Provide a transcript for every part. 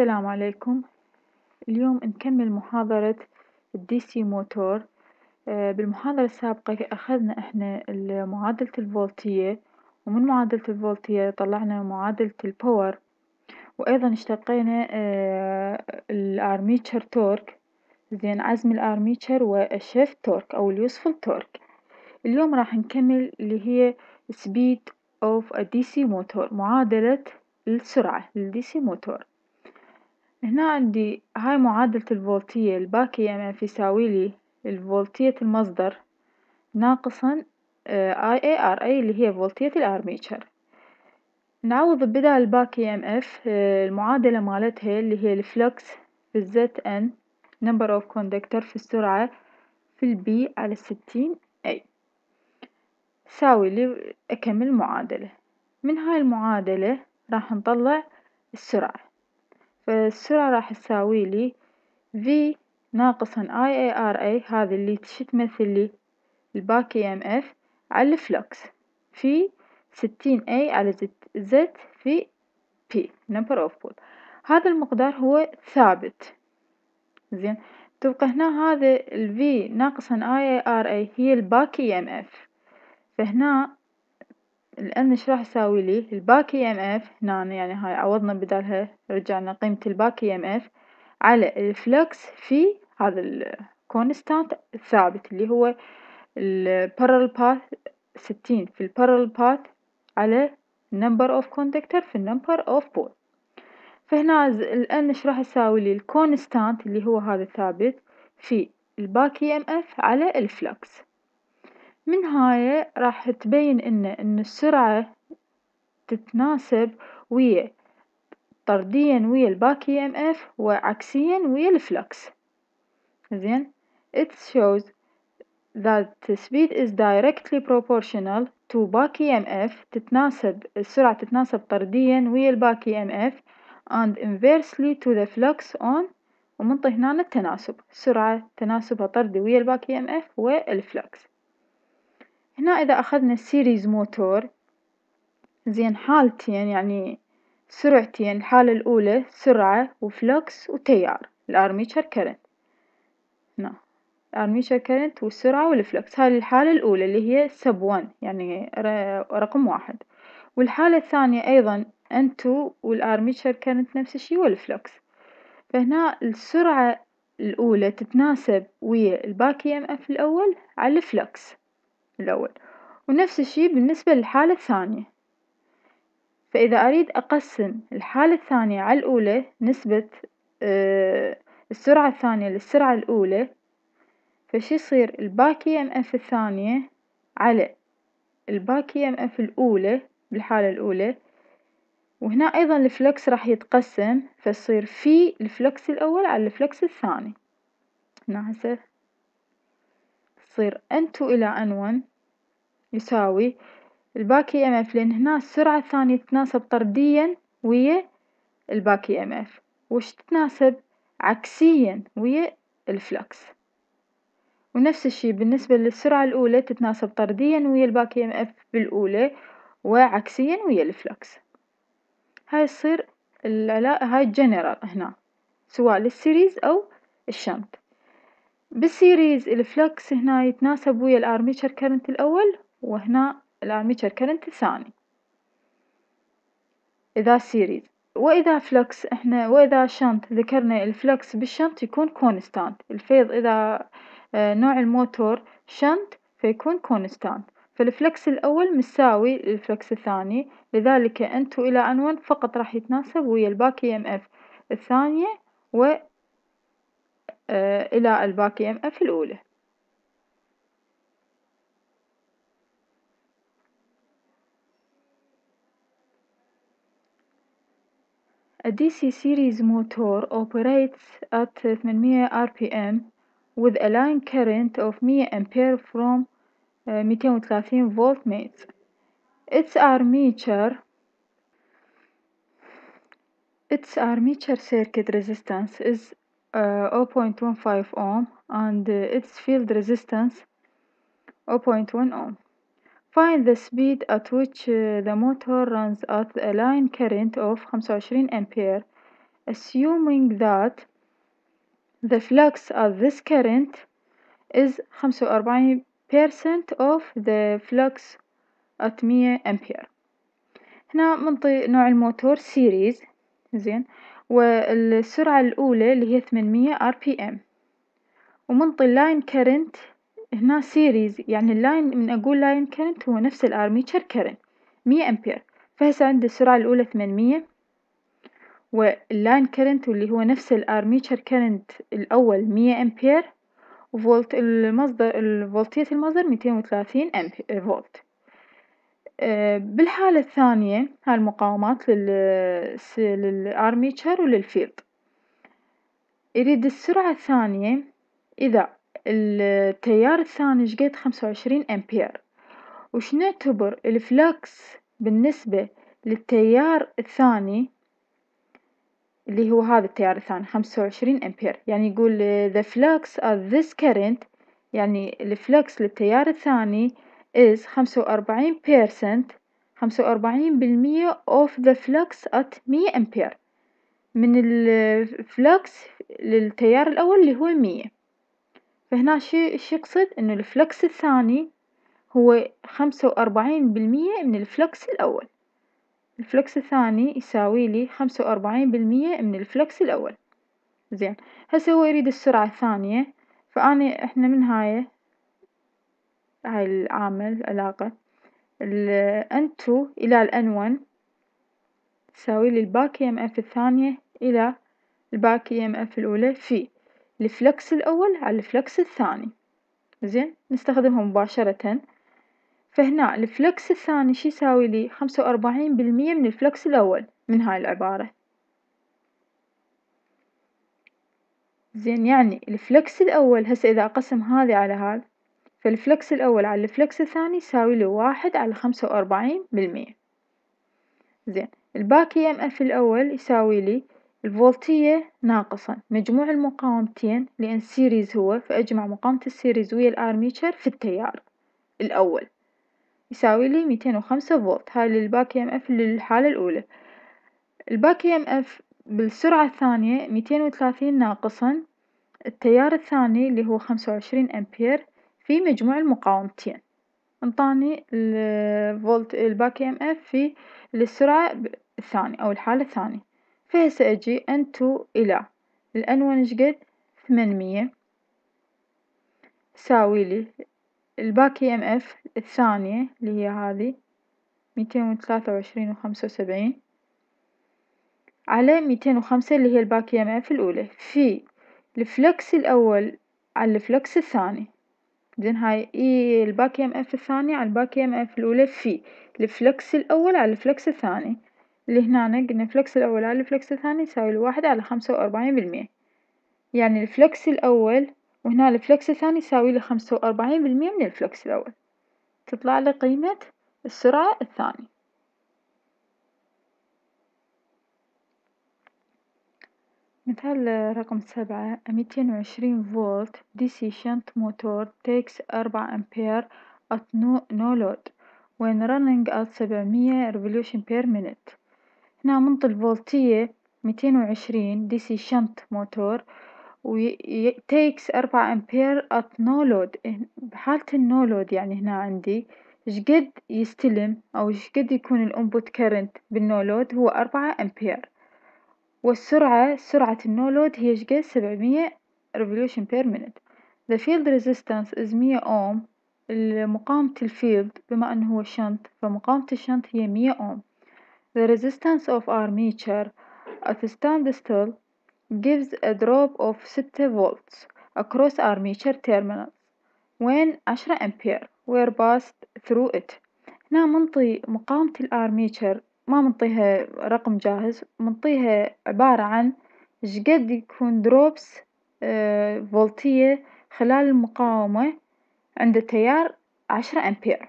السلام عليكم اليوم نكمل محاضرة الدي سي موتور آه، بالمحاضرة السابقة أخذنا احنا معادلة الفولتية ومن معادلة الفولتية طلعنا معادلة الباور وأيضا اشتقينا آه، الارميتشر تورك زين عزم الارميتشر والشيف تورك أو اليوسفل تورك اليوم راح نكمل اللي هي speed of a DC motor معادلة السرعة للدي سي موتور هنا عندي هاي معادلة الفولتية الباقية ما يعني تساويلي الفولتية المصدر ناقصا اي اي ار اي اللي هي فولتية الارميتشر نعوض بدال الباقي ام اف آه، المعادلة مالتها اللي هي الفلوكس في الزت ان نمبر اوف كوندكتر في السرعة في البي على الستين اي ساوي لي أكمل معادلة من هاي المعادلة راح نطلع السرعة فالسرعة راح تساويلي في ناقصا اي اي ار اي هذي اللي شو تمثلي الباكي ام e اف على الفلوكس في ستين اي على زد في بي نمبر اوف بول هذا المقدار هو ثابت زين تبقى هنا هذا الفي ناقصا اي اي ار اي هي الباكي ام e اف فهنا الآن ايش راح أساوي ليه الباقي ام اف هنا يعني هاي عوضنا بدالها رجعنا قيمة اي ام اف على الفلكس في هذا الكونستانت الثابت اللي هو البارل باث ستين في البارل باث على number of conductor في number of pole فهنا الآن ايش راح يساوي لي الكونستانت اللي هو هذا الثابت في اي ام اف على الفلكس من هاي راح تبين إن, إن السرعة تتناسب ويا طرديًا ويا الباك ام اف وعكسيًا ويا الفلكس زين it shows that speed is directly proportional to back EMF تتناسب السرعة تتناسب طرديًا ويا الباك اف and inversely to the flux on ومنطي هنا التناسب السرعة تناسبها طردي ويا الباك اف والفلكس. هنا إذا أخذنا السيريز موتور زين حالتين يعني سرعتين الحالة الأولى سرعة وفلوكس وتيار الأرميتشر كرنت هنا الأرميتشر كرنت والسرعة والفلوكس هاي الحالة الأولى اللي هي سب 1 يعني رقم واحد والحالة الثانية أيضا ان تو والأرميتشر كرنت نفس الشي والفلوكس فهنا السرعة الأولى تتناسب ويا الباك ام اف الأول على الفلوكس الأول ونفس الشي بالنسبة للحالة الثانية فإذا أريد أقسم الحالة الثانية على الأولى نسبة آه، السرعة الثانية للسرعة الأولى فشي يصير الباكي ام اف الثانية على الباكي ام اف الأولى بالحالة الأولى وهنا أيضا الفلكس راح يتقسم فتصير في الفلكس الأول على الفلكس الثاني هنا نعم، هسه تصير n 2 إلى n N1 يساوي الباكي ام اف لأن هنا السرعة الثانية تتناسب طرديا ويا الباكي ام اف وش تتناسب عكسيا ويا الفلكس ونفس الشي بالنسبة للسرعة الأولى تتناسب طرديا ويا الباكي ام اف بالأولى وعكسيا ويا الفلكس هاي تصير هاي الجنرال هنا سواء للسيريز أو الشنط. بالسيريز الفلكس هنا يتناسب ويا الارميتشر كرنت الأول وهنا الارميتشر كرنت الثاني إذا سيريز وإذا فلكس احنا وإذا شنط ذكرنا الفلكس بالشنط يكون كونستانت الفيض إذا آه، نوع الموتور شنط فيكون كونستانت فالفلكس الأول مساوي الفلكس الثاني لذلك أنتو إلى أن فقط راح يتناسب ويا الباقي ام اف الثانية و إلى الباقين في الأولى A DC series motor operates at 800 rpm with a line current of 100 ampere from uh, 230 voltmeter. Its armature its armature circuit resistance is uh, 0.15 ohm and uh, its field resistance 0.1 ohm. Find the speed at which uh, the motor runs at a line current of 25 ampere, assuming that the flux at this current is 45% of the flux at 100 ampere. هنا بنعطي نوع الموتور سيريز زين والسرعة الأولى اللي هي ثمانمية ار بي ام ومنطي اللاين كارنت هنا سيريز يعني اللاين من أقول لاين كارنت هو نفس الارميتشر كارنت مية أمبير فهسه عندي السرعة الأولى ثمنمية واللاين كارنت واللي هو نفس الارميتشر كارنت الأول مية أمبير وفولت المصدر فولتية المصدر ميتين وثلاثين أمبير فولت آه، آه، بالحالة الثانية هاي المقاومات للأرميتشر وللفيلد، يريد السرعة الثانية إذا التيار الثاني شقد خمسة وعشرين أمبير، وش نعتبر الفلاكس بالنسبة للتيار الثاني اللي هو هذا التيار الثاني خمسة وعشرين أمبير يعني يقول the flux of this current يعني الفلكس للتيار الثاني is خمسة وأربعين percent بالمية of the flux at مية أمبير من الفلكس للتيار الأول اللي هو مية فهنا شي يقصد إنه الفلكس الثاني هو خمسة وأربعين بالمية من الفلكس الأول الفلكس الثاني يساويلي خمسة وأربعين بالمية من الفلكس الأول زين هسه هو يريد السرعة الثانية فأني احنا من هاي هاي العامل علاقة الأنتو إلى الأن تساوي تساويلي الباك ام اف الثانية إلى الباك ام اف الأولى في الفلكس الأول على الفلكس الثاني زين نستخدمها مباشرة فهنا الفلكس الثاني شي يساويلي خمسة وأربعين بالمية من الفلكس الأول من هاي العبارة زين يعني الفلكس الأول هسه إذا أقسم هذي على هذا فالفلكس الأول على الفلكس الثاني يساوي له واحد على خمسة وأربعين بالمية زين الباك ام اف الأول يساوي لي الفولتية ناقصا مجموع المقاومتين لأن سيريز هو فأجمع مقاومة السيريز ويا الآرميتشر في التيار الأول يساوي لي ميتين وخمسة فولت هاي للباك ام اف للحالة الأولى الباك ام اف بالسرعة الثانية ميتين وثلاثين ناقصا التيار الثاني اللي هو خمسة وعشرين أمبير في مجموع المقاومتين انطاني الفولت الباك ام اف في السرعة الثانية او الحالة الثانية فهسه اجي ان تو الى الان ون شقد ثمنمية لي الباك ام اف الثانية اللي هي هذي ميتين وثلاثة وعشرين وخمسة وسبعين على ميتين وخمسة اللي هي الباك ام اف الأولى في الفلكس الأول على الفلكس الثاني. زين هاي اي الباك اف الثاني على الباك اف الأولى في الفلكس الأول على الفلكس الثاني هنا قلنا الفلكس الأول على الفلكس الثاني يساوي الواحد على خمسة وأربعين بالمية يعني الفلكس الأول وهنا الفلكس الثاني يساوي لخمسة خمسة وأربعين بالمية من الفلكس الأول تطلع لي قيمة السرعة الثانية. مثال رقم سبعة ميتين وعشرين فولت ديسي شنت موتور تيكس أربعة أمبير أت نو لود وين رننج أت سبعمية ريفوليوشن بير مينت هنا منطي الفولتية ميتين وعشرين ديسي شنت موتور تيكس أربعة أمبير أت نو لود بحالة النو لود يعني هنا عندي شقد يستلم أو شقد يكون الانبوت كارنت بالنو لود هو أربعة أمبير. والسرعة سرعة النو-لود هي شقد سبعمية revolution per minute the field resistance is مية أوم مقاومة الفيلد بما إنه هو شنت فمقاومة الشنت هي مية أوم the resistance of armature at standstill gives a drop of ستة volts across armature terminals when عشرة أمبير were passed through it هنا منطي مقاومة الآرميتشر ما منطيها رقم جاهز منطيها عبارة عن شقد يكون دروبس آه، فولتية خلال المقاومة عند التيار عشرة أمبير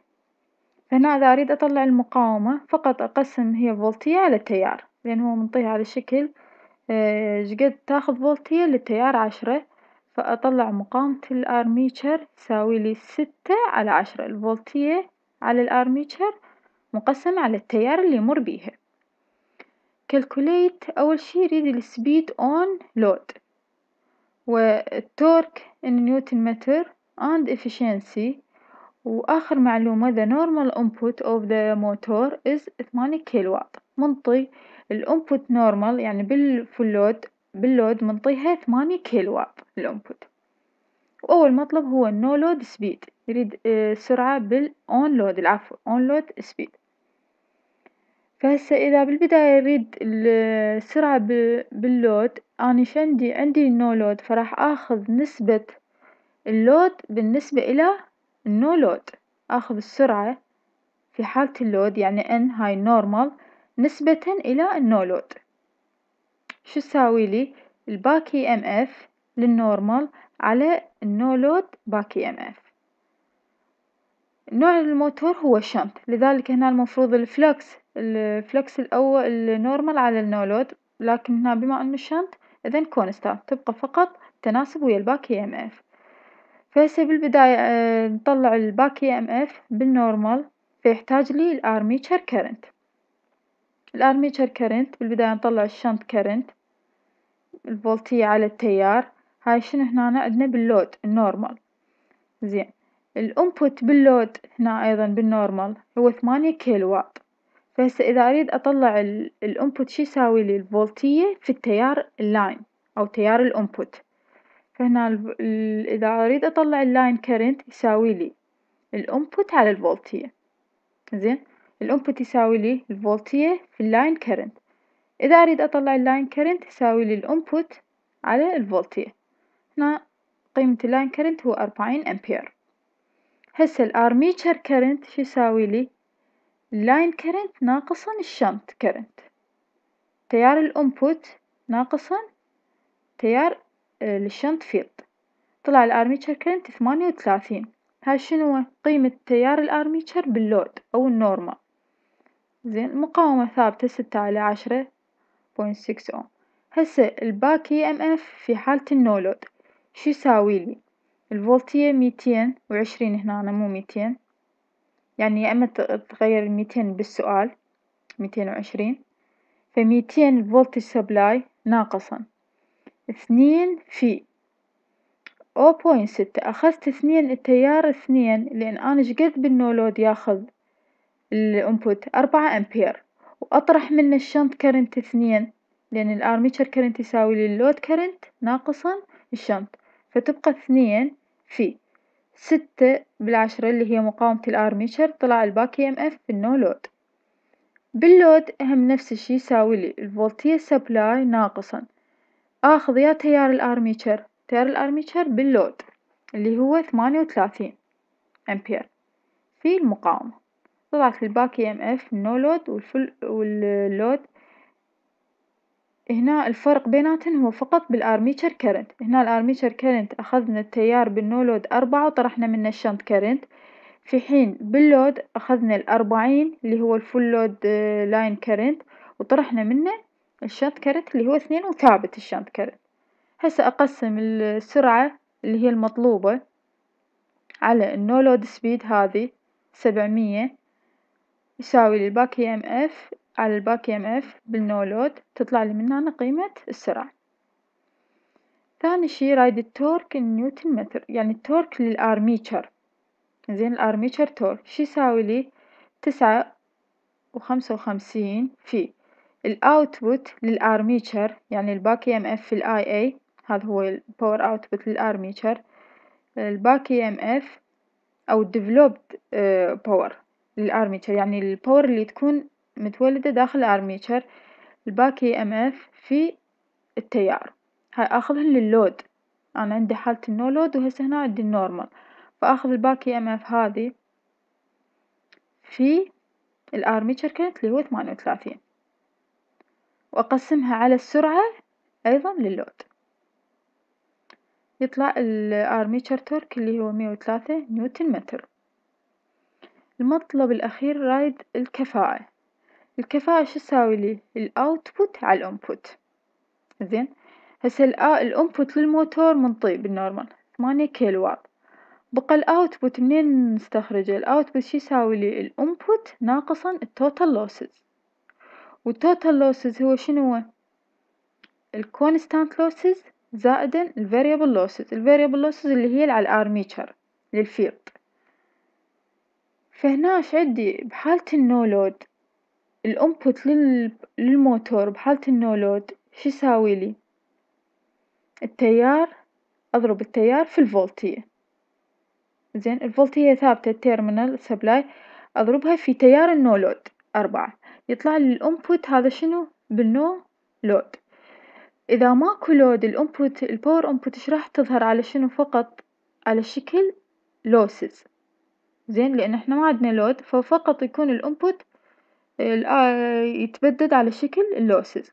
هنا إذا أريد أطلع المقاومة فقط أقسم هي فولتية على التيار لأن هو منطيها على شكل آه، شقد تاخذ فولتية للتيار عشرة فأطلع مقاومة الأرميتشر تساويلي ستة على عشرة الفولتية على الأرميتشر مقسم على التيار اللي يمر بيها كالكوليت أول شي يريد السبيد أون لود والتورك إن نيوتن متر أند إفشينسي وآخر معلومة the normal input of the motor is 8 كيلو وات منطي الانبوت نورمال يعني بالفلود باللود منطيها 8 كيلو وات الانبوت وأول مطلب هو النو لود سبيد يريد آه، سرعة بالأون لود العفو لود سبيد فهسا إذا بالبداية يريد السرعة آه، باللود أني شندي عندي نو لود فراح آخذ نسبة اللود بالنسبة إلى النو لود آخذ السرعة في حالة اللود يعني إن هاي نورمال نسبة إلى النو لود شو لي الباكي ام اف للنورمال على النو لود باكي ام اف نوع الموتور هو الشنط لذلك هنا المفروض الفلوكس الفلوكس الأول النورمال على النولود لكن هنا بما أنه الشنط إذن كونستا تبقى فقط تناسب ويا الباك اي ام اف فهسه بالبداية آه، نطلع الباك اي ام اف بالنورمال فيحتاج لي الارميتشر كرنت الارميتشر كرنت بالبداية نطلع الشنط كرنت الفولتية على التيار هاي شنو هنا عندنا باللود النورمال زين الانبوت باللود هنا أيضا بالنورمال هو ثمانية كيلو وات فهسه إذا أريد أطلع الانبوت شو يساويلي الفولتية في التيار اللاين أو تيار الانبوت فهنا إذا أريد أطلع اللاين كرنت يساويلي الانبوت على الفولتية زين الانبوت يساويلي الفولتية في اللاين كرنت إذا أريد أطلع اللاين كرنت يساويلي الانبوت على الفولتية هنا قيمة اللاين كرنت هو أربعين أمبير هسه الارميتشر كرنت شو يساوي لي اللاين كرنت ناقصا الشنت كرنت تيار الانبوت ناقصا تيار آه، الشنت فيلد طلع الارميتشر كرنت ثمانية وثلاثين هاي شنو قيمة تيار الارميتشر باللود او النورمال زين مقاومة ثابتة ستة على عشرة بوينت سكس اوم هسه الباك اي ام e اف في حالة النو لود شو يساوي لي الفولتية ميتين وعشرين هنا أنا مو ميتين يعني يا إما تغير الميتين بالسؤال ميتين وعشرين فميتين فولت سبلاي ناقصا اثنين في أو بوينت ستة أخذت اثنين التيار اثنين لأن أنا شقد بالنولود ياخذ الانبوت أربعة أمبير وأطرح منه الشنط كرنت اثنين لأن الارميتشر كرنت يساوي اللود كرنت ناقصا الشنط فتبقى اثنين في ستة بالعشرة اللي هي مقاومة الآرميتشر طلع الباك ام e اف بالنو لود باللود هم نفس الشي يساوي لي الفولتية سبلاي ناقصا اخذ يا تيار الارميتشر تيار الارميتشر باللود اللي هو ثمانية وثلاثين امبير في المقاومة طلعت الباك ام e اف نو لود والفل واللود هنا الفرق بيناتهم هو فقط بالآرميتشر كرنت هنا الآرميتشر كرنت أخذنا التيار بالنو لود أربعة وطرحنا منه الشنط كرنت في حين باللود أخذنا الأربعين اللي هو الفول لود لاين كرنت وطرحنا منه الشنط كرنت اللي هو اثنين وثابت الشنط كرنت هسه أقسم السرعة اللي هي المطلوبة على النو لود سبيد هذي سبعمية يساوي للباك ام اف على الباك ام e اف بالنولود تطلع لي من هنا قيمة السرعة. ثاني شي رايد التورك النيوتن متر يعني التورك للارميتشر زين الارميتشر تورك شي يساوي لي تسعة وخمسة وخمسين في الاوتبوت للارميتشر يعني الباك ام e اف في الاي اي هذا هو الباور اوتبوت للارميتشر الباك ام e اف او الديفلوبد آه، باور للارميتشر يعني الباور اللي تكون متولدة داخل الارميتشر الباكي ام اف في التيار هاي اخذهن للود انا عندي حالة النو لود وهسه هنا عندي النورمال فاخذ الباكي ام اف هذي في الارميتشر كانت اللي هو ثمانية وثلاثين واقسمها على السرعة ايضا للود يطلع الارميتشر تورك اللي هو مية وثلاثة نيوتن متر المطلب الاخير رايد الكفاءة الكفاءة شو تساوي لي الأوتبوت على الإنبوت زين هسه الإنبوت آه، للموتور من طيب النورمال ثمانية كيلو واط بقى الأوتبوت منين نستخرجه الأوتبوت شو يساوي لي الإنبوت ناقصا التوتال لوسز والتوتال لوسز هو شنو الكونستانت لوسز زائدا الفاريبل لوسز الفاريبل لوسز اللي هي على الارميتشر للفيلد فهنا شعدي بحالة النو لود الانبوت للموتور بحالة النولود لود يساوي لي التيار اضرب التيار في الفولتية زين الفولتية ثابتة التيرمينال سبلاي اضربها في تيار النو لود اربعة يطلعلي الانبوت هذا شنو؟ بالنو لود اذا ماكو لود الانبوت الباور انبوت ايش راح تظهر على شنو فقط؟ على شكل لوسز زين لان احنا ما عدنا لود ففقط يكون الانبوت آه، يتبدد على شكل اللوسز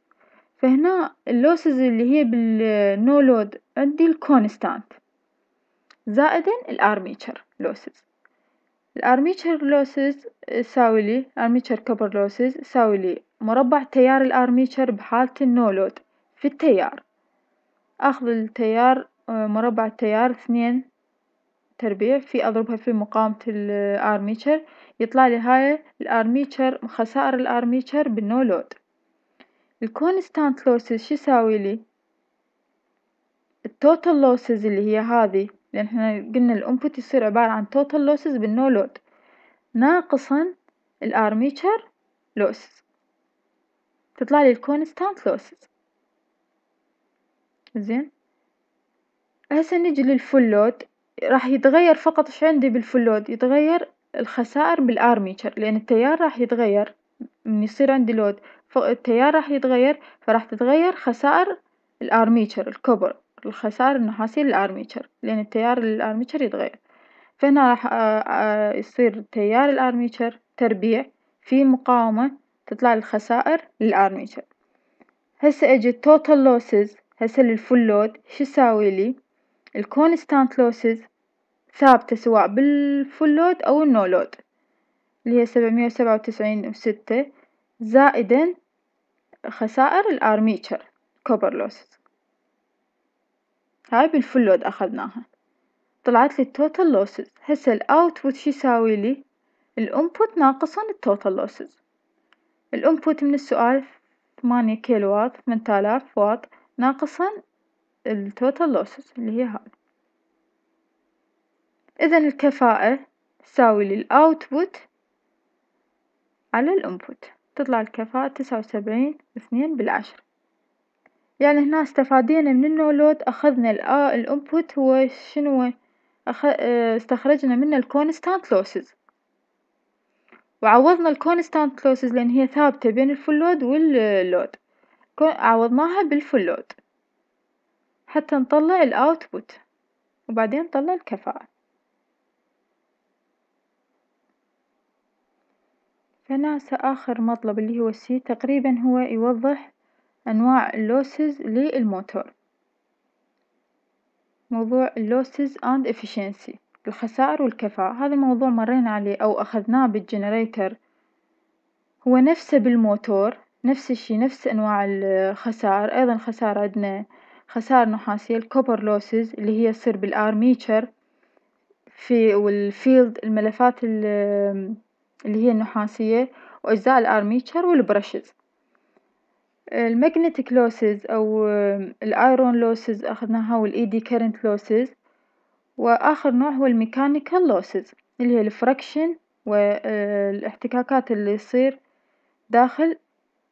فهنا اللوسز اللي هي بالنو لود عندي الكونستانت زائدا الارميتشر لوسز الارميتشر لوسز يساوي لي ارميتشر كبر لوسز يساوي لي مربع تيار الارميتشر بحالة النو لود في التيار اخذ التيار آه، مربع التيار اثنين تربيع في أضربها في مقاومة الأرميتشر يطلع لي هاي الأرميتشر خسائر الأرميتشر بالنو لود الكونستانت لوسز لي التوتال لوسز اللي هي هذي لأن احنا قلنا الانبوت يصير عبارة عن توتال لوسز بالنو لود ناقصا الأرميتشر لوسز لي الكونستانت لوسز زين هسه نجي للفول لود راح يتغير فقط إيش عندي بالفلود يتغير الخسائر بالآرميتشر لأن التيار راح يتغير من يصير عندي لود التيار راح يتغير فراح تتغير خسائر الآرميتشر الكوبر الخسائر النحاسية للآرميتشر لأن التيار الآرميتشر يتغير فهنا راح آه، آه، يصير تيار الآرميتشر تربيع في مقاومة تطلع الخسائر للآرميتشر هسة أجي التوتال لوسز هسة للفول لود شو لي الكونستانت لوسز ثابتة سواء بالفول لود أو النو لود اللي هي سبعمية وسبعة وتسعين وستة زائدا خسائر الأرميتشر كوبر لوسز هاي بالفول لود أخذناها طلعت لي التوتال لوسز هسه الأوتبوت شو يساوي لي الانبوت ناقصا التوتال لوسز الانبوت من السؤال ثمانية كيلو وات آلاف واط ناقصا ال total losses اللي هي هاي إذا الكفاءة تساوي للاوتبوت على الإنبوت تطلع الكفاءة تسعة وسبعين اثنين بالعشرة يعني هنا استفادينا من النولود أخذنا الإنبوت آه، هو شنو آه، استخرجنا منه الكونستانت لوسز وعوضنا الكونستانت لوسز لأن هي ثابتة بين الفول لود واللود عوضناها بالفول لود. حتى نطلع الاوتبوت وبعدين نطلع الكفاءة فناسا آخر مطلب اللي هو السي تقريبا هو يوضح أنواع اللوسز للموتور موضوع اللوسز and efficiency الخسائر والكفاءة هذا موضوع مرينا عليه أو أخذناه بالجنريتر هو نفسه بالموتور نفس الشي نفس أنواع الخسائر أيضا خسائر عدنا خسائر نحاسية الكوبر لوسز اللي هي تصير بالأرميتشر في والفيلد الملفات اللي هي النحاسية وأجزاء الأرميتشر والبرشز، الماجنتيك لوسز أو الأيرون لوسز أخذناها والإيدي كارنت لوسز، وآخر نوع هو الميكانيكال لوسز اللي هي الفراكشن والاحتكاكات آه، اللي تصير داخل.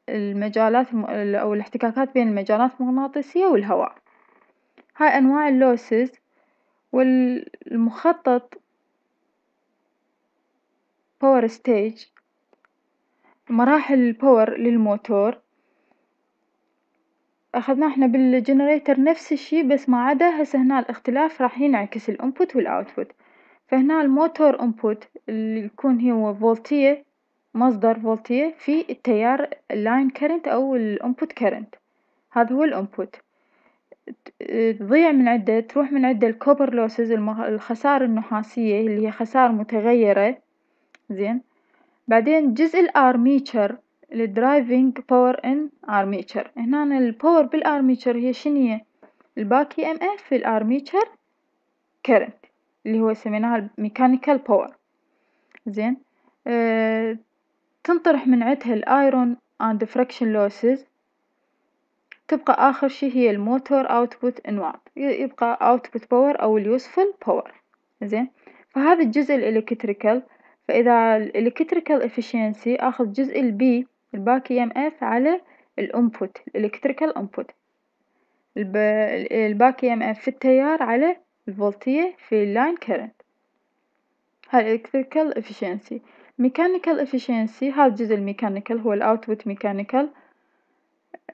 المجالات أو الاحتكاكات بين المجالات المغناطيسية والهواء، هاي أنواع اللوسز والمخطط باور ستيج مراحل الباور للموتور أخذناه احنا بالجنريتر نفس الشي بس ما عدا هسه هنا الاختلاف راح ينعكس الانبوت والاوتبوت فهنا الموتور انبوت اللي يكون هو فولتية مصدر فولتية في التيار اللاين current أو الانبوت current هذا هو الانبوت تضيع من عده تروح من عده الكوبر لوسز الخسارة النحاسية اللي هي خسارة متغيرة زين بعدين جزء الارميتشر الدرايفنج باور ان ارميتشر هنا الباور بالارميتشر هي شنية الباكي ام اف الارميتشر كرنت اللي هو سميناها الميكانيكال باور زين آه، تنطرح من عدها الأيرون اند friction لوسز تبقى آخر شي هي الموتور ان انواع يبقى اوتبوت باور أو اليوسفل باور زين فهذا الجزء الإلكتريكال فإذا الإلكتريكال افشنسي آخذ جزء البي الباك اف على الانبوت الإلكتريكال انبوت الباك اف في التيار على الفولتية في اللاين كرنت هاي الإلكتريكال افشنسي ميكانيكال افشنسي هذا الجزء الميكانيكال هو الاوتبوت ميكانيكال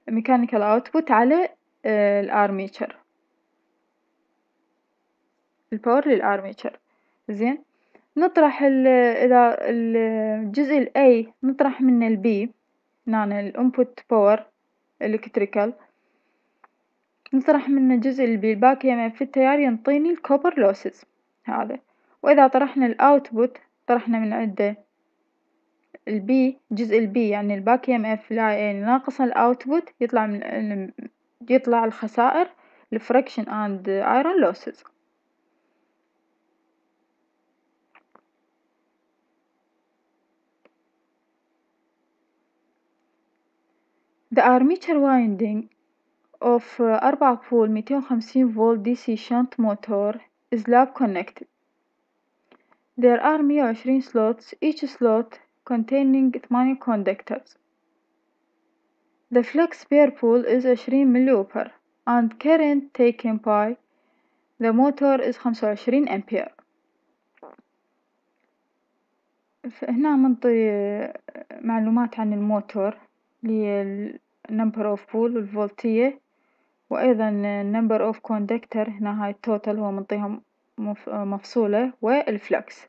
ميكانيكال اوتبوت على آه، الارميتشر الباور للارميتشر زين نطرح اذا الجزء الاي نطرح منه البي هنا الانبوت باور الكتريكال نطرح منه جزء البي الباقي يعني في التيار ينطيني الكوبر لوسز هذا واذا طرحنا الاوتبوت طرحنا من عنده البي جزء البي يعني الباك ام e اف لا يعني ناقص الاوتبوت يطلع من يطلع الخسائر الفريكشن اند ايرون لوسز The armature winding of 4 ميتين 250 فولت دي سي شنت موتور is lab connected. There are 120 slots, each slot containing 8 conductors. The flux pair pool is 20 milliampere and current taken by the motor is 25 ampere. فهنا منطي معلومات عن الموتور اللي number of pool الفولتية وأيضا number of conductor هنا هاي total هو منطيهم مفصولة والفلكس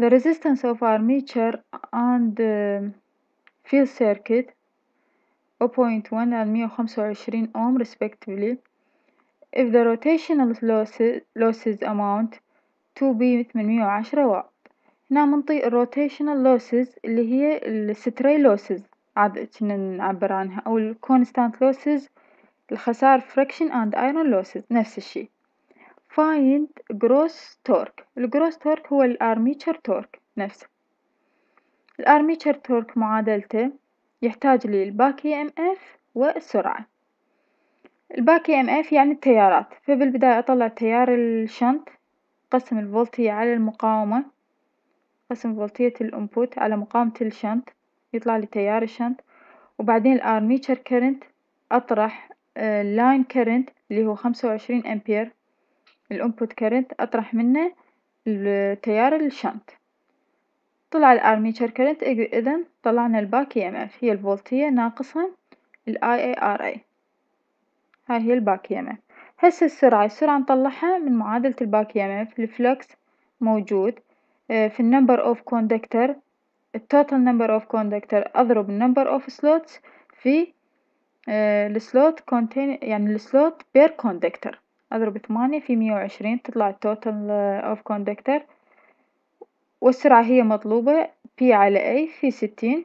The resistance of armature on the field circuit 0.1 and 125 ohm respectively. If the rotational losses, amount to be 810 watt. هنا منطي الروتيشنال لوسز اللي هي الستري لوسز عادة نعبر عنها او الكونستانت لوسز الخسار فريكشن اند ايرون لوسز نفس الشيء find gross torque الجروس تورك هو الارميتشر تورك نفسه الارميتشر تورك معادلته يحتاج الباك ام اف والسرعة الباك ام اف يعني التيارات فبالبداية اطلع تيار الشنط قسم الفولتية على المقاومة قسم فولتية الانبوت على مقاومة الشنط يطلع لي تيار الشنط وبعدين الارميتشر كرنت اطرح اللاين آه، كرنت اللي هو خمسة وعشرين امبير الانبوت كارنت أطرح منه التيار الشنت طلع الارميتشر كارنت اذا طلعنا الباك اي ام اف هي الفولتية ناقصا الاي اي ار اي هاي هي الباك اي ام اف هسه السرعة السرعة نطلعها من معادلة الباك اي ام اف الفلكس موجود في النمبر اوف كوندكتر التوتال نمبر اوف كوندكتر اضرب النمبر اوف سلوتس في آه، السلوت كونتين يعني السلوت بير كوندكتر أضرب ثمانية في مية وعشرين تطلع التوتال أوف كوندكتر والسرعة هي مطلوبة بي على اي في ستين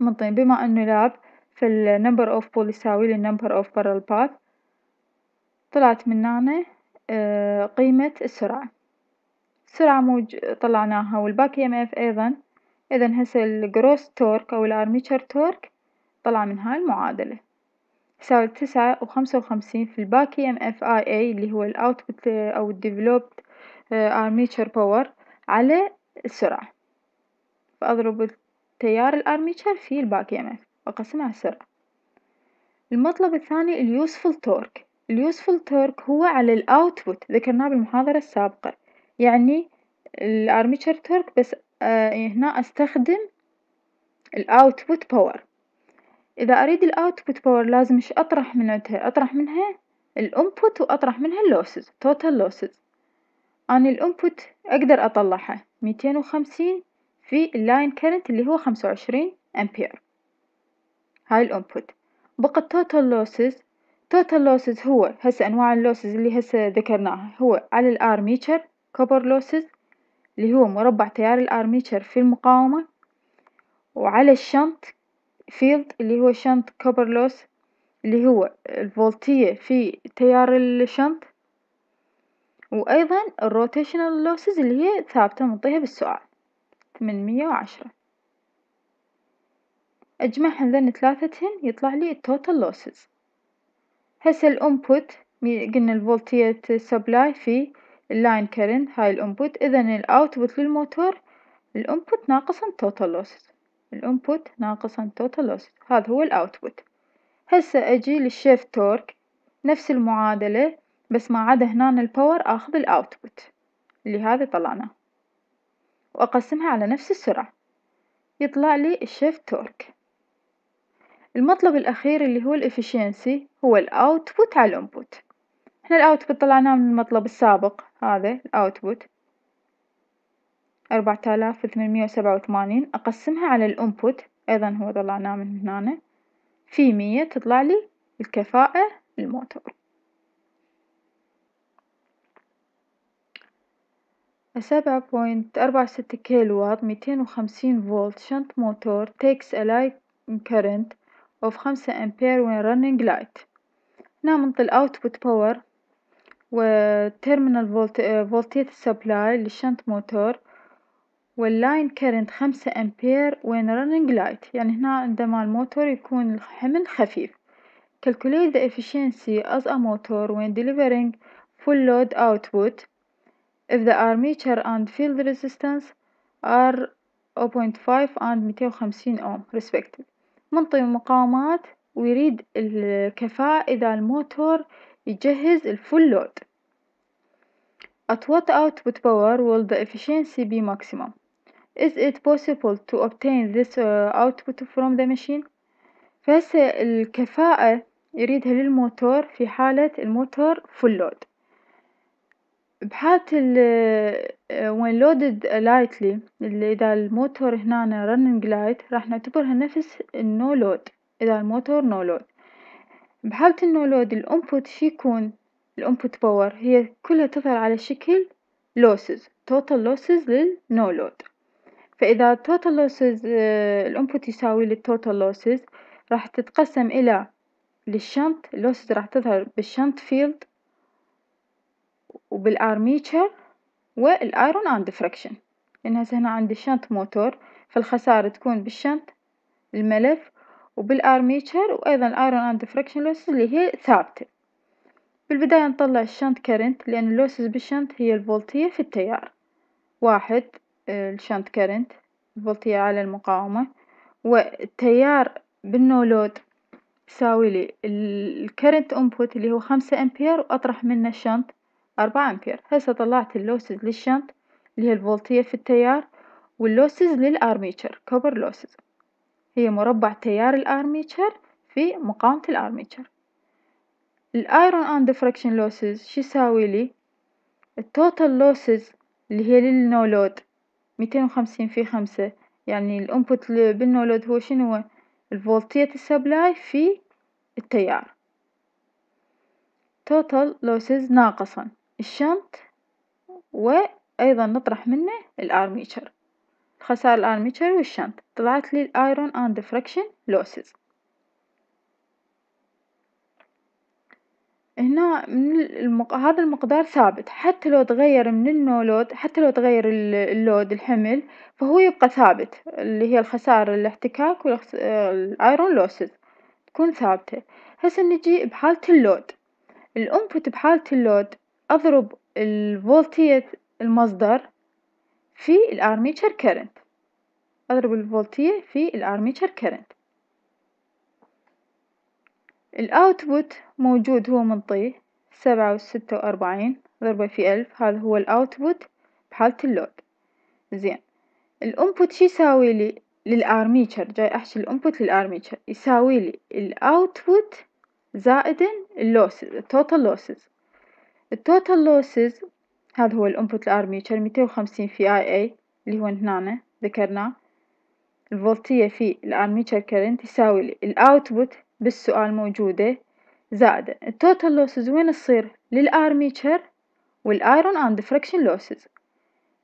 منطين بما انو لعب فالنمبر اوف بول يساوي للنمبر اوف بارل باث طلعت من هنا آه، قيمة السرعة السرعة طلعناها والباك ام e اف ايضا اذا هسه الجروس تورك او الارميتشر تورك طلع من هاي المعادلة. يساوي تسعة وخمسة وخمسين في الباك ام اف اي اي اللي هو الاوتبوت آه، او الديفلوبت ارميتشر باور على السرعة فأضرب التيار الارميتشر في الباك ام اف وأقسمه على السرعة المطلب الثاني اليوسفل تورك اليوسفل تورك هو على الاوتبوت ذكرناه بالمحاضرة السابقة يعني الارميتشر تورك بس آه، هنا استخدم الاوتبوت باور إذا أريد الأوتبوت باور لازم إيش أطرح من عدها أطرح منها الانبوت وأطرح منها اللوسز توتال لوسز أني الانبوت أقدر أطلعها ميتين وخمسين في اللاين كرنت اللي هو خمسة وعشرين أمبير هاي الانبوت بقى التوتال لوسز توتال لوسز هو هسه أنواع اللوسز اللي هسه ذكرناها هو على الآرميتشر كوبر لوسز اللي هو مربع تيار الآرميتشر في المقاومة وعلى الشنط فيلد اللي هو شنط كوبرلوس اللي هو الفولتية في تيار الشنط وأيضا الروتيشنال لوسز اللي هي ثابتة منطيها بالسؤال ثمانمية وعشرة أجمعهن ذن ثلاثتهن يطلع لي التوتال لوسز هسه الأنبوت قلنا الفولتية سبلاي في اللاين كرنت هاي الأنبوت إذا الأوتبوت للموتور الأنبوت ناقص التوتال لوسز الانبوت ناقصا total loss هذا هو الاوتبوت هسه اجي للشيف تورك نفس المعادلة بس ما عدا هنا الباور اخذ الاوتبوت اللي هذا طلعناه واقسمها على نفس السرعة يطلع لي الشيف تورك المطلب الاخير اللي هو الافشينسي هو الاوتبوت على الانبوت احنا الاوتبوت طلعناه من المطلب السابق هذا الاوتبوت 4887 وثمنمية وسبعة وثمانين أقسمها على الأنبوت أيضا هو طلعناه من هنا في مية تطلع لي الكفاءة الموتور سبعة بوينت أربعة ستة كيلو واط ميتين وخمسين فولت شنط موتور تيكس a كارنت أوف خمسة أمبير وين رننج لايت هنا منطي الأوتبوت باور وترمينال فولت فولتية السبلاي للشنط موتور واللاين كرنت خمسة أمبير وين running light يعني هنا عندما الموتور يكون الحمل خفيف calculate the efficiency of a motor when delivering full load output if the armature and field resistance are 0.5 and 250 ohm respectively منطي مقاومات ويريد الكفاءة إذا الموتور يجهز الفول لود at what output power will the efficiency be maximum is it possible to obtain this output from the machine فهسه الكفاءة يريدها للموتور في حالة الموتور full load بحالة ال when loaded lightly إذا الموتور هنا running light راح نعتبرها نفس ال no load إذا الموتور no load بحالة ال no load ال input يكون ال input power هي كلها تظهر على شكل losses total losses لل no load فإذا total losses آه، الانبوت يساوي للtotal losses راح تتقسم إلى للشنط losses راح تظهر بالشنط field وبالآرميتشر والأيرون and فريكشن لأن هسه هنا عندي الشنط موتور فالخسارة تكون بالشنط الملف وبالآرميتشر وأيضا الأيرون أند فريكشن losses اللي هي ثابتة بالبداية نطلع الشنط كرنت لأن losses بالشنط هي الفولتية في التيار واحد الشنت كرنت الفولتية على المقاومة والتيار بالنو لود يساويلي الكرنت انبوت اللي هو خمسة أمبير وأطرح منه الشنت أربعة أمبير هسه طلعت اللوسز للشنت اللي هي الفولتية في التيار واللوسز للأرميتشر كوبر لوسز هي مربع تيار الأرميتشر في مقاومة الأرميتشر الأيرون أند ديفراكشن لوسز لي التوتال لوسز اللي هي للنو لود ميتين وخمسين في خمسة يعني الانبوت بالنولد هو شنو الفولتية السبلاي في التيار total losses ناقصا الشنط وأيضا نطرح منه الارميتشر خسارة الارميتشر والشنط طلعت لي الايرون اند فراكشن لوسز هنا من المق- هذا المقدار ثابت حتى لو تغير من النو لود حتى لو تغير اللود الحمل فهو يبقى ثابت اللي هي الخسارة الإحتكاك والاخس- الأيرون لوسز تكون ثابتة، هسة نجي بحالة اللود الانبوت بحالة اللود أضرب الفولتية المصدر في الأرميتشر كرنت أضرب الفولتية في الأرميتشر كرنت. الأوتبوت موجود هو منطيه سبعة وستة وأربعين ضربة في ألف هذا هو الأوتبوت بحالة اللود زين الانبوت شو يساوي لي للارميتشر جاي احشي الانبوت للارميتشر يساوي لي الاوتبوت زائدا اللوسز التوتال لوسز التوتال لوسز هذا هو الانبوت الارميتشر ميتين وخمسين في اي اي اللي هو هنا ذكرناه الفولتية في الارميتشر كرنت يساوي لي الاوتبوت بالسؤال موجودة زائد التوتال لوسز وين تصير للآرميتشر والآيرون اند فريكشن لوسز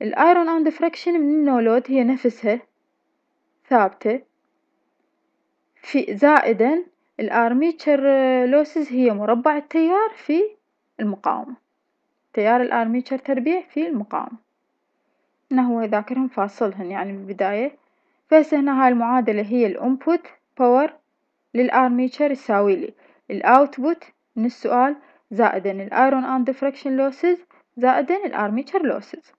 الآيرون اند فريكشن من النولود هي نفسها ثابتة في زائدا الآرميتشر لوسز هي مربع التيار في المقاومة تيار الآرميتشر تربيع في المقاومة هنا هو ذاكرهم فاصلهم يعني بالبداية فهسه هنا هاي المعادلة هي الانبوت باور للآرميتشر يساوي لي الأوتبوت من السؤال زائدا الأيرون أند فريكشن لوسز زائدا الأرميتشر لوسز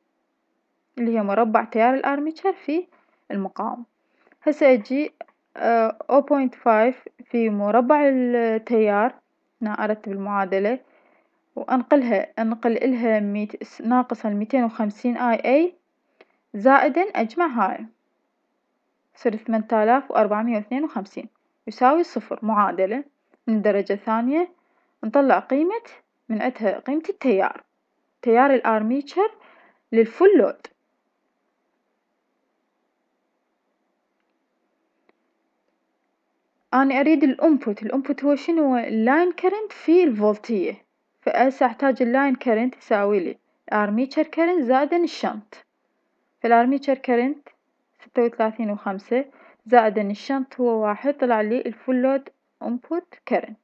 اللي هي مربع تيار الأرميتشر في المقاوم هسه أجي 0.5 آه، في مربع التيار هنا أرتب المعادلة وأنقلها أنقل إلها ناقص ال 250 وخمسين آي إي زائدا أجمع هاي صرت 8452 وأربعمية وخمسين يساوي صفر معادلة من درجة ثانية نطلع قيمة من عدها قيمة التيار تيار الآرميتشر للفول لود أنا أريد الأنبوت الأنبوت هو شنو اللاين كرنت في الفولتية فهسه أحتاج اللاين كرنت يساوي لي الأرميتشر كرنت زائد الشنط فالأرميتشر كرنت ستة وثلاثين وخمسة زائد ان الشنط هو واحد طلع لي الفول لود انبوت كرنت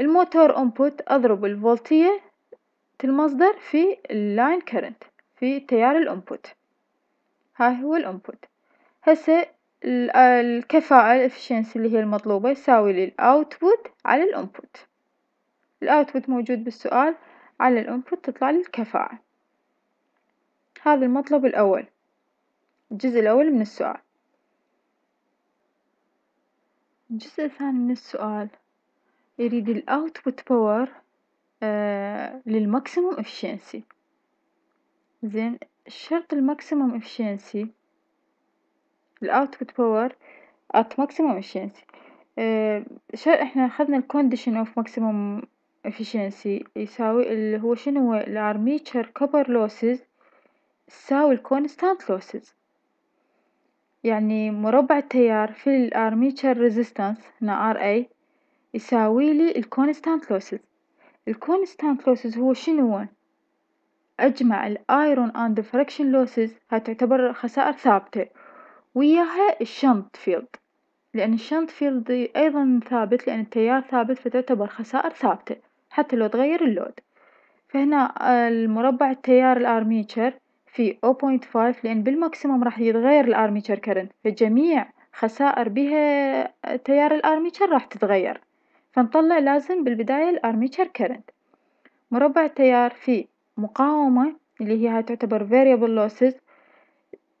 الموتور انبوت اضرب الفولتية المصدر في اللاين كرنت في تيار الانبوت هاي هو الانبوت هسه الكفاءة الافشنسي اللي هي المطلوبة يساوي لي الاوتبوت على الانبوت الاوتبوت موجود بالسؤال على الانبوت تطلع لي الكفاءة هذا المطلب الاول الجزء الأول من السؤال الجزء الثاني من السؤال يريد الـ output power للماكسيموم efficiency زين شرط الماكسيموم efficiency الـ output power at maximum efficiency شر احنا أخذنا الـ condition of maximum efficiency يساوي اللي هو شنو هو الـ armature Cover losses تساوي الـ constant losses يعني مربع التيار في الارميتشر ريزيستانس هنا ار اي يساوي لي الكونستانت لوسز الكونستانت لوسز هو شنو اجمع الايرون اند فريكشن لوسز هتعتبر خسائر ثابتة وياها الشنط فيلد لأن الشنط فيلد أيضا ثابت لأن التيار ثابت فتعتبر خسائر ثابتة حتى لو تغير اللود فهنا المربع التيار الارميتشر في 0.5 لأن بالماكسيموم راح يتغير الارميتشر كرنت فجميع خسائر بها تيار الارميتشر راح تتغير فنطلع لازم بالبداية الارميتشر كرنت مربع التيار في مقاومة اللي هي هاي تعتبر variable losses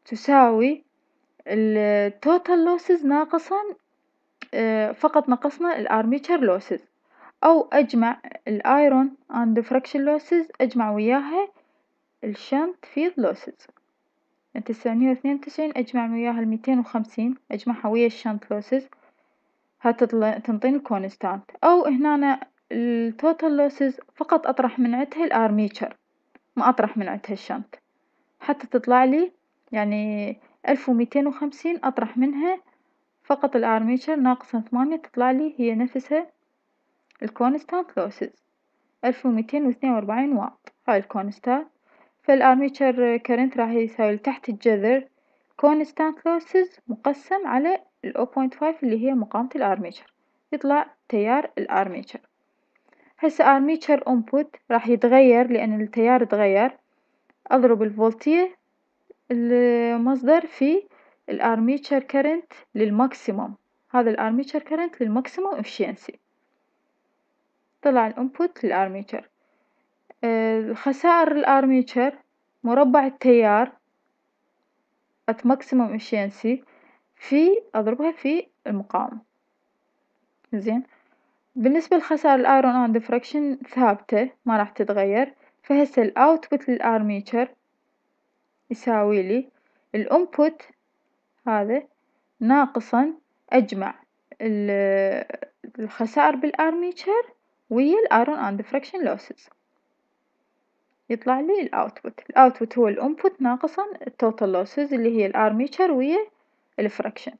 تساوي ال لوسز ناقصا آه، فقط نقصنا الارميتشر لوسز أو أجمع الايرون اند فراكشن لوسز أجمع وياها الشمس تفيض لوسز تسعمية واثنين وتسعين أجمع وياها الميتين وخمسين أجمعها ويا الشمس لوسز هتطلع تنطيني الكونستانت أو هنا التوتال لوسز فقط أطرح من عدها الأرميتشر ما أطرح من عدها الشنط حتى تطلع لي يعني ألف وميتين وخمسين أطرح منها فقط الأرميتشر ناقص ثمانية تطلع لي هي نفسها الكونستانت لوسز ألف وميتين واثنين وأربعين واط هاي الكونستانت فالآرميتشر كرنت راح يساوي تحت الجذر كونستانت لوسز مقسم على ال 0.5 اللي هي مقاومة الآرميتشر يطلع تيار الآرميتشر هسه آرميتشر انبوت راح يتغير لأن التيار تغير أضرب الفولتية المصدر في الآرميتشر كرنت للماكسيموم هذا الآرميتشر كرنت للماكسيموم افشينسي طلع الانبوت للآرميتشر آه، خسائر الآرميتشر مربع التيار at maximum efficiency في أضربها في المقاومة زين بالنسبة لخسائر الايرون اون ديفراكشن ثابتة ما راح تتغير فهسه الاوتبوت للارميتشر يساوي لي الانبوت هذا ناقصا اجمع الخسائر بالارميتشر ويا الايرون اون ديفراكشن لوسز يطلع لي الاوتبوت الاوتبوت هو الانبوت ناقصا التوتال لوسز اللي هي الارميتشر ويا الفراكشن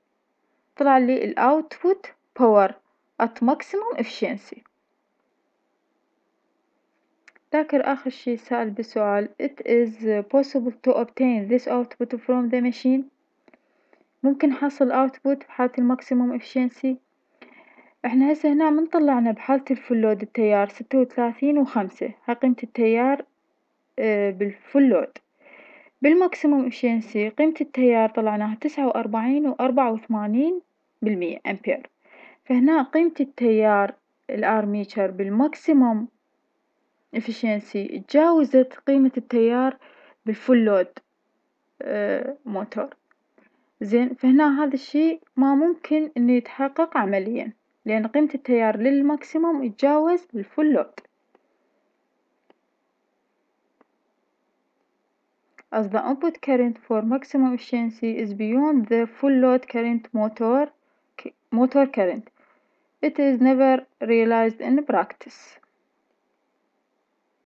طلع لي الاوتبوت باور ات ماكسيموم افشنسي ذاكر آخر شي سأل بسؤال it is possible to obtain this output from the machine ممكن حصل output بحالة الماكسيموم efficiency احنا هسه هنا من طلعنا بحالة الفلود التيار ستة وثلاثين وخمسة هاي قيمة التيار آه، لود بالماكسيموم افشنسي قيمة التيار طلعناها تسعة وأربعين وأربعة وثمانين بالمية أمبير فهنا قيمة التيار الأرميتشر بالماكسيموم افشنسي تجاوزت قيمة التيار لود آه، موتور زين فهنا هذا الشي ما ممكن انه يتحقق عمليا لأن قيمة التيار للماكسيموم يتجاوز لود as the output current for maximum efficiency is beyond the full load current motor motor current. It is never realized in practice.